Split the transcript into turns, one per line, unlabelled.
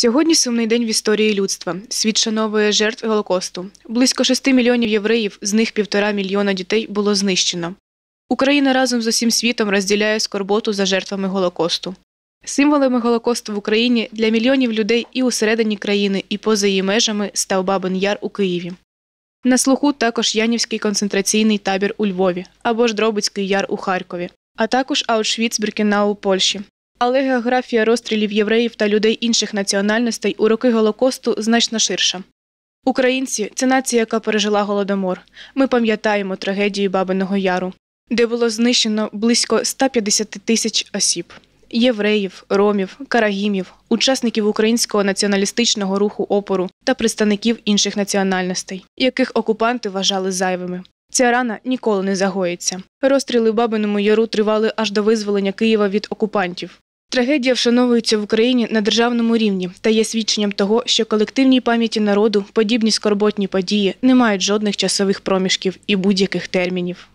Сьогодні сумний день в історії людства. Світ шановує жертв голокосту. Близько 6 мільйонів євреїв, з них півтора мільйона дітей було знищено. Україна разом з усім світом розділяє скорботу за жертвами голокосту. Символами голокосту в Україні для мільйонів людей і усередині країни, і поза її межами став Бабин Яр у Києві. На слуху також Янівський концентраційний табір у Львові або ж Дробицький яр у Харкові, а також Аушвіц-Біркінау у Польщі, але географія розстрілів євреїв та людей інших національностей у роки Голокосту значно ширша. Українці це нація, яка пережила голодомор. Ми пам'ятаємо трагедію Бабиного Яру, де було знищено близько 150 тисяч осіб євреїв, ромів, карагімів, учасників українського націоналістичного руху опору та представників інших національностей, яких окупанти вважали зайвими. Ця рана ніколи не загоїться. Розстріли в Бабиному Яру тривали аж до визволення Києва від окупантів. Трагедія вшановується в Україні на державному рівні та є свідченням того, що колективній пам'яті народу подібні скорботні події не мають жодних часових проміжків і будь-яких термінів.